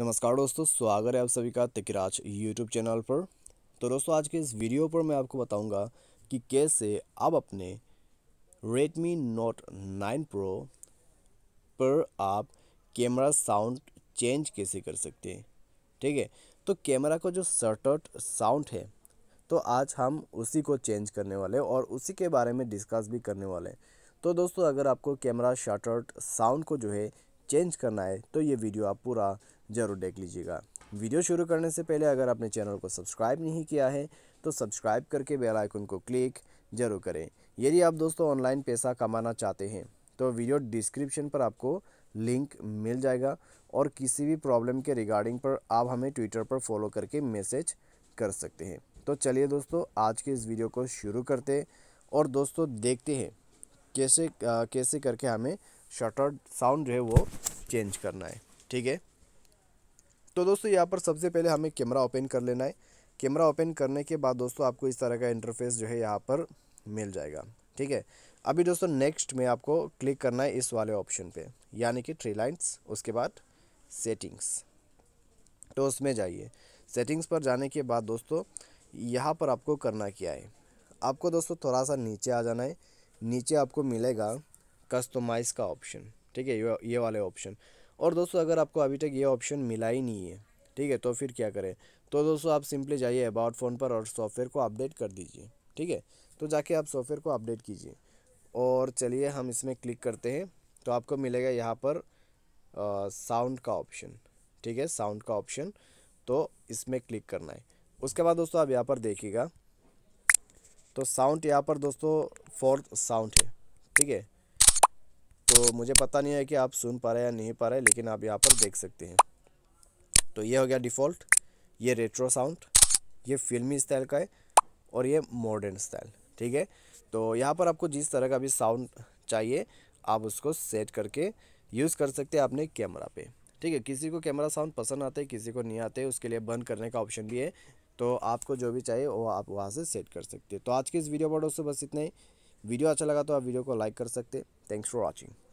नमस्कार दोस्तों स्वागत है आप सभी का तिकराज यूट्यूब चैनल पर तो दोस्तों आज के इस वीडियो पर मैं आपको बताऊंगा कि कैसे आप अपने Redmi Note 9 Pro पर आप कैमरा साउंड चेंज कैसे कर सकते हैं ठीक है तो कैमरा का जो सर्टर्ट साउंड है तो आज हम उसी को चेंज करने वाले और उसी के बारे में डिस्कस भी करने वाले हैं तो दोस्तों अगर आपको कैमरा शर्टर्ट साउंड को जो है चेंज करना है तो ये वीडियो आप पूरा ज़रूर देख लीजिएगा वीडियो शुरू करने से पहले अगर आपने चैनल को सब्सक्राइब नहीं किया है तो सब्सक्राइब करके बेल आइकन को क्लिक जरूर करें यदि आप दोस्तों ऑनलाइन पैसा कमाना चाहते हैं तो वीडियो डिस्क्रिप्शन पर आपको लिंक मिल जाएगा और किसी भी प्रॉब्लम के रिगार्डिंग पर आप हमें ट्विटर पर फॉलो करके मैसेज कर सकते हैं तो चलिए दोस्तों आज के इस वीडियो को शुरू करते हैं और दोस्तों देखते हैं कैसे आ, कैसे करके हमें शटर साउंड जो है वो चेंज करना है ठीक है तो दोस्तों यहाँ पर सबसे पहले हमें कैमरा ओपन कर लेना है कैमरा ओपन करने के बाद दोस्तों आपको इस तरह का इंटरफेस जो है यहाँ पर मिल जाएगा ठीक है अभी दोस्तों नेक्स्ट में आपको क्लिक करना है इस वाले ऑप्शन पे यानी कि थ्री लाइन्स उसके बाद सेटिंग्स तो उसमें जाइए सेटिंग्स पर जाने के बाद दोस्तों यहाँ पर आपको करना क्या है आपको दोस्तों थोड़ा सा नीचे आ जाना है नीचे आपको मिलेगा कस्टमाइज़ का ऑप्शन ठीक है ये वाले ऑप्शन और दोस्तों अगर आपको अभी तक ये ऑप्शन मिला ही नहीं है ठीक है तो फिर क्या करें तो दोस्तों आप सिंपली जाइए अबाउट फ़ोन पर और सॉफ्टवेयर को अपडेट कर दीजिए ठीक है तो जाके आप सॉफ्टवेयर को अपडेट कीजिए और चलिए हम इसमें क्लिक करते हैं तो आपको मिलेगा यहाँ पर साउंड का ऑप्शन ठीक है साउंड का ऑप्शन तो इसमें क्लिक करना है उसके बाद दोस्तों आप यहाँ पर देखिएगा तो साउंड यहाँ पर दोस्तों फोर्थ साउंड है ठीक है तो मुझे पता नहीं है कि आप सुन पा रहे या नहीं पा रहे लेकिन आप यहाँ पर देख सकते हैं तो ये हो गया डिफ़ॉल्ट ये रेट्रो साउंड ये फिल्मी स्टाइल का है और ये मॉडर्न स्टाइल ठीक है तो यहाँ पर आपको जिस तरह का भी साउंड चाहिए आप उसको सेट करके यूज़ कर सकते हैं अपने कैमरा पे ठीक है किसी को कैमरा साउंड पसंद आते हैं किसी को नहीं आते उसके लिए बंद करने का ऑप्शन भी है तो आपको जो भी चाहिए वो आप वहाँ से सेट कर सकते हैं तो आज के इस वीडियो पर दोस्तों बस इतना ही वीडियो अच्छा लगा तो आप वीडियो को लाइक कर सकते थैंक्स फॉर वॉचिंग